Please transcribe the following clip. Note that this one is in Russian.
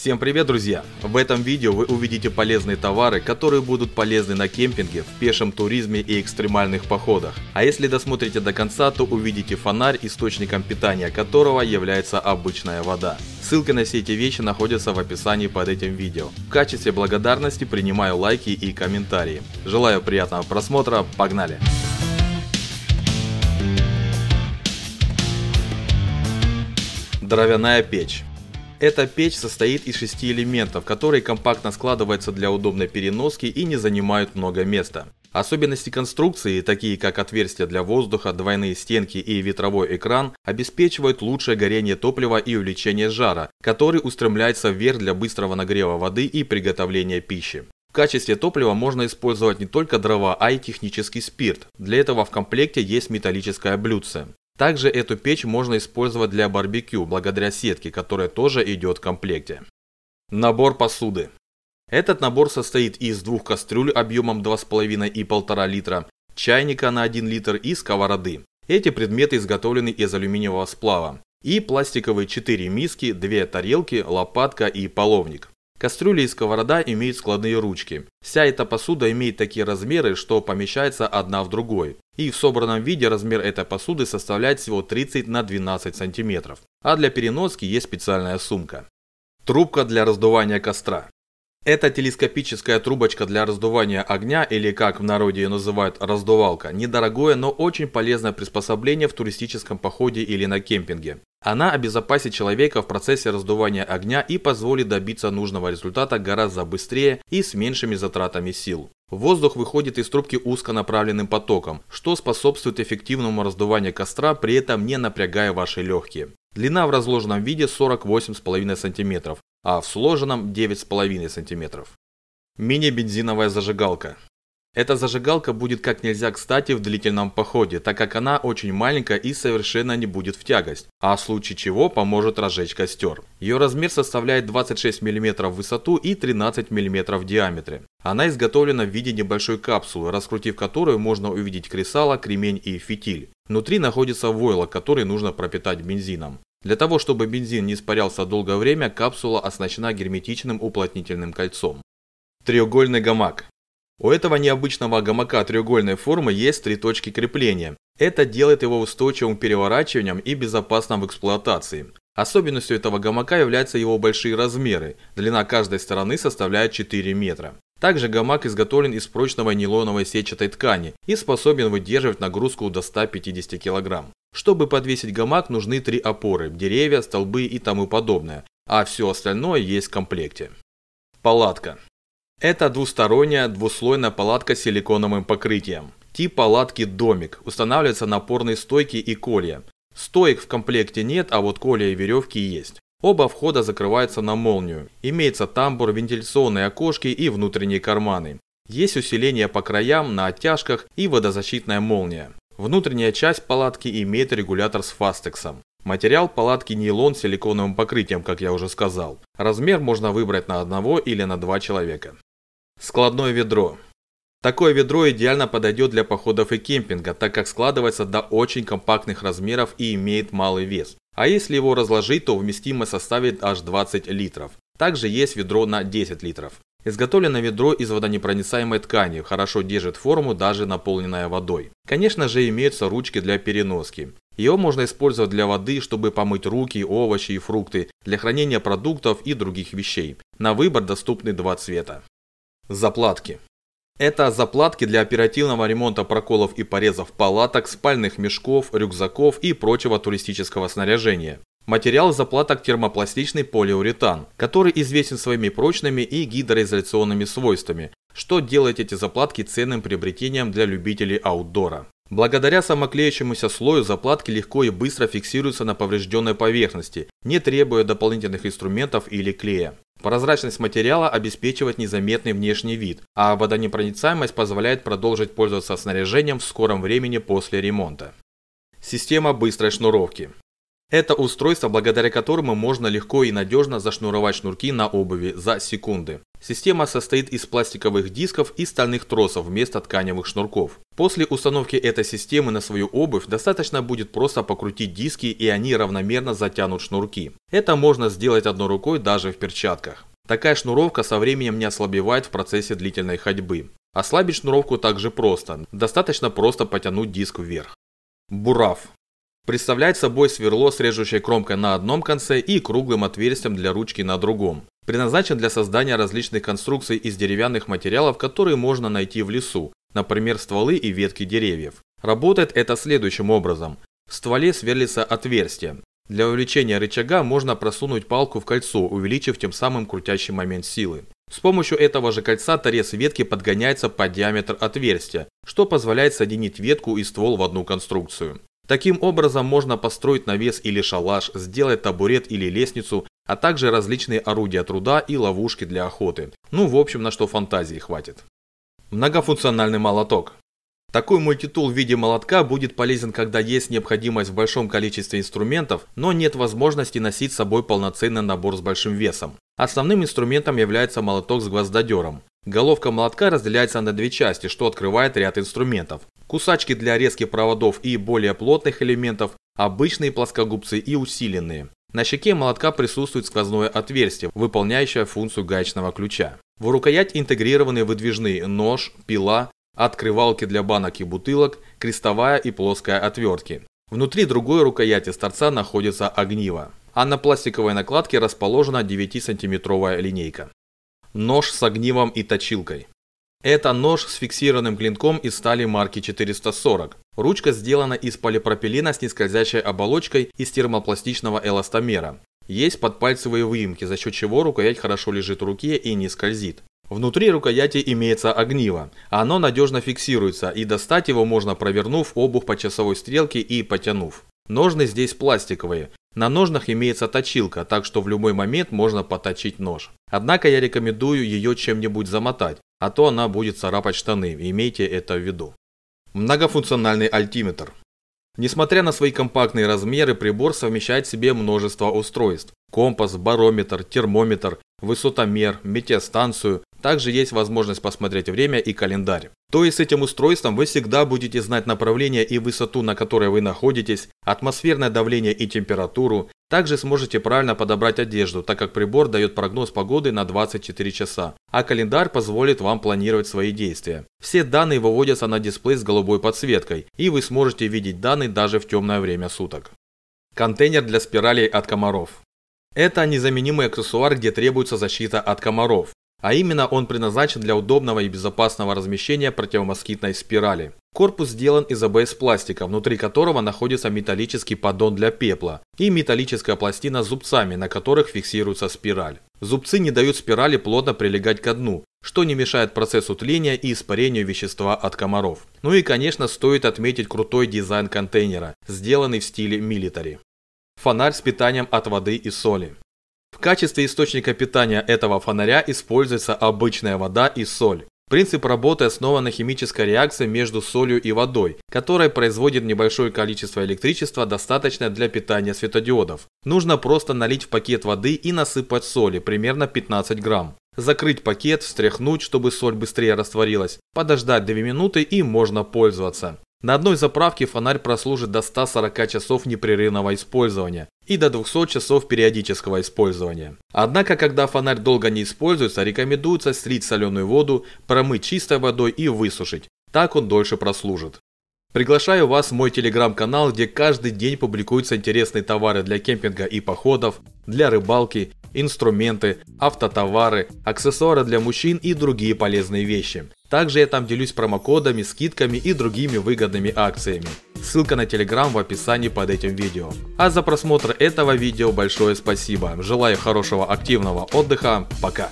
Всем привет, друзья! В этом видео вы увидите полезные товары, которые будут полезны на кемпинге, в пешем туризме и экстремальных походах. А если досмотрите до конца, то увидите фонарь, источником питания которого является обычная вода. Ссылки на все эти вещи находятся в описании под этим видео. В качестве благодарности принимаю лайки и комментарии. Желаю приятного просмотра, погнали! Дровяная печь эта печь состоит из шести элементов, которые компактно складываются для удобной переноски и не занимают много места. Особенности конструкции, такие как отверстия для воздуха, двойные стенки и ветровой экран, обеспечивают лучшее горение топлива и увеличение жара, который устремляется вверх для быстрого нагрева воды и приготовления пищи. В качестве топлива можно использовать не только дрова, а и технический спирт. Для этого в комплекте есть металлическое блюдце. Также эту печь можно использовать для барбекю, благодаря сетке, которая тоже идет в комплекте. Набор посуды. Этот набор состоит из двух кастрюль объемом 2,5 и 1,5 литра, чайника на 1 литр и сковороды. Эти предметы изготовлены из алюминиевого сплава. И пластиковые 4 миски, 2 тарелки, лопатка и половник. Кастрюли и сковорода имеют складные ручки. Вся эта посуда имеет такие размеры, что помещается одна в другой и в собранном виде размер этой посуды составляет всего 30 на 12 сантиметров, а для переноски есть специальная сумка. Трубка для раздувания костра. Эта телескопическая трубочка для раздувания огня, или как в народе ее называют раздувалка, недорогое, но очень полезное приспособление в туристическом походе или на кемпинге. Она обезопасит человека в процессе раздувания огня и позволит добиться нужного результата гораздо быстрее и с меньшими затратами сил. Воздух выходит из трубки узконаправленным потоком, что способствует эффективному раздуванию костра, при этом не напрягая ваши легкие. Длина в разложенном виде 48,5 см, а в сложенном 9,5 см. Мини-бензиновая зажигалка. Эта зажигалка будет как нельзя кстати в длительном походе, так как она очень маленькая и совершенно не будет в тягость, а в случае чего поможет разжечь костер. Ее размер составляет 26 мм в высоту и 13 мм в диаметре. Она изготовлена в виде небольшой капсулы, раскрутив которую можно увидеть кресало, кремень и фитиль. Внутри находится войлок, который нужно пропитать бензином. Для того, чтобы бензин не испарялся долгое время, капсула оснащена герметичным уплотнительным кольцом. Треугольный гамак. У этого необычного гамака треугольной формы есть три точки крепления. Это делает его устойчивым к переворачиваниям и безопасным в эксплуатации. Особенностью этого гамака являются его большие размеры. Длина каждой стороны составляет 4 метра. Также гамак изготовлен из прочного нейлоновой сетчатой ткани и способен выдерживать нагрузку до 150 кг. Чтобы подвесить гамак, нужны три опоры – деревья, столбы и тому подобное, а все остальное есть в комплекте. Палатка. Это двусторонняя двуслойная палатка с силиконовым покрытием. Тип палатки «Домик» устанавливается на опорные стойки и колья. Стоек в комплекте нет, а вот колья и веревки есть. Оба входа закрываются на молнию. Имеется тамбур, вентиляционные окошки и внутренние карманы. Есть усиление по краям, на оттяжках и водозащитная молния. Внутренняя часть палатки имеет регулятор с фастексом. Материал палатки нейлон с силиконовым покрытием, как я уже сказал. Размер можно выбрать на одного или на два человека. Складное ведро. Такое ведро идеально подойдет для походов и кемпинга, так как складывается до очень компактных размеров и имеет малый вес. А если его разложить, то вместимость составит аж 20 литров. Также есть ведро на 10 литров. Изготовлено ведро из водонепроницаемой ткани, хорошо держит форму, даже наполненная водой. Конечно же имеются ручки для переноски. Его можно использовать для воды, чтобы помыть руки, овощи и фрукты, для хранения продуктов и других вещей. На выбор доступны два цвета. Заплатки. Это заплатки для оперативного ремонта проколов и порезов палаток, спальных мешков, рюкзаков и прочего туристического снаряжения. Материал заплаток термопластичный полиуретан, который известен своими прочными и гидроизоляционными свойствами, что делает эти заплатки ценным приобретением для любителей аутдора. Благодаря самоклеящемуся слою заплатки легко и быстро фиксируются на поврежденной поверхности, не требуя дополнительных инструментов или клея. Прозрачность материала обеспечивает незаметный внешний вид, а водонепроницаемость позволяет продолжить пользоваться снаряжением в скором времени после ремонта. Система быстрой шнуровки. Это устройство, благодаря которому можно легко и надежно зашнуровать шнурки на обуви за секунды. Система состоит из пластиковых дисков и стальных тросов вместо тканевых шнурков. После установки этой системы на свою обувь достаточно будет просто покрутить диски и они равномерно затянут шнурки. Это можно сделать одной рукой даже в перчатках. Такая шнуровка со временем не ослабевает в процессе длительной ходьбы. Ослабить шнуровку также просто. Достаточно просто потянуть диск вверх. Бурав представляет собой сверло с режущей кромкой на одном конце и круглым отверстием для ручки на другом. Предназначен для создания различных конструкций из деревянных материалов, которые можно найти в лесу, например, стволы и ветки деревьев. Работает это следующим образом. В стволе сверлится отверстие. Для увеличения рычага можно просунуть палку в кольцо, увеличив тем самым крутящий момент силы. С помощью этого же кольца торец ветки подгоняется под диаметр отверстия, что позволяет соединить ветку и ствол в одну конструкцию. Таким образом можно построить навес или шалаш, сделать табурет или лестницу, а также различные орудия труда и ловушки для охоты. Ну, в общем, на что фантазии хватит. Многофункциональный молоток. Такой мультитул в виде молотка будет полезен, когда есть необходимость в большом количестве инструментов, но нет возможности носить с собой полноценный набор с большим весом. Основным инструментом является молоток с гвоздодером. Головка молотка разделяется на две части, что открывает ряд инструментов. Кусачки для резки проводов и более плотных элементов, обычные плоскогубцы и усиленные. На щеке молотка присутствует сквозное отверстие, выполняющее функцию гаечного ключа. В рукоять интегрированы выдвижные нож, пила, открывалки для банок и бутылок, крестовая и плоская отвертки. Внутри другой рукояти с торца находится огниво, а на пластиковой накладке расположена 9-сантиметровая линейка. Нож с огнивом и точилкой. Это нож с фиксированным клинком из стали марки 440. Ручка сделана из полипропилена с нескользящей оболочкой из термопластичного эластомера. Есть подпальцевые выемки, за счет чего рукоять хорошо лежит в руке и не скользит. Внутри рукояти имеется огниво. Оно надежно фиксируется и достать его можно провернув обух по часовой стрелке и потянув. Ножны здесь пластиковые. На ножнах имеется точилка, так что в любой момент можно поточить нож. Однако я рекомендую ее чем-нибудь замотать, а то она будет царапать штаны, имейте это в виду. Многофункциональный альтиметр. Несмотря на свои компактные размеры, прибор совмещает в себе множество устройств. Компас, барометр, термометр, высотомер, метеостанцию, также есть возможность посмотреть время и календарь. То есть с этим устройством вы всегда будете знать направление и высоту, на которой вы находитесь, атмосферное давление и температуру. Также сможете правильно подобрать одежду, так как прибор дает прогноз погоды на 24 часа, а календарь позволит вам планировать свои действия. Все данные выводятся на дисплей с голубой подсветкой, и вы сможете видеть данные даже в темное время суток. Контейнер для спиралей от комаров. Это незаменимый аксессуар, где требуется защита от комаров. А именно он предназначен для удобного и безопасного размещения противомоскитной спирали. Корпус сделан из АБС-пластика, внутри которого находится металлический поддон для пепла и металлическая пластина с зубцами, на которых фиксируется спираль. Зубцы не дают спирали плотно прилегать ко дну, что не мешает процессу тления и испарению вещества от комаров. Ну и конечно стоит отметить крутой дизайн контейнера, сделанный в стиле милитари. Фонарь с питанием от воды и соли качестве источника питания этого фонаря используется обычная вода и соль. Принцип работы основан на химической реакции между солью и водой, которая производит небольшое количество электричества, достаточное для питания светодиодов. Нужно просто налить в пакет воды и насыпать соли, примерно 15 грамм. Закрыть пакет, встряхнуть, чтобы соль быстрее растворилась, подождать 2 минуты и можно пользоваться. На одной заправке фонарь прослужит до 140 часов непрерывного использования и до 200 часов периодического использования. Однако, когда фонарь долго не используется, рекомендуется слить соленую воду, промыть чистой водой и высушить. Так он дольше прослужит. Приглашаю вас в мой телеграм-канал, где каждый день публикуются интересные товары для кемпинга и походов, для рыбалки, инструменты, автотовары, аксессуары для мужчин и другие полезные вещи. Также я там делюсь промокодами, скидками и другими выгодными акциями. Ссылка на телеграм в описании под этим видео. А за просмотр этого видео большое спасибо. Желаю хорошего активного отдыха. Пока.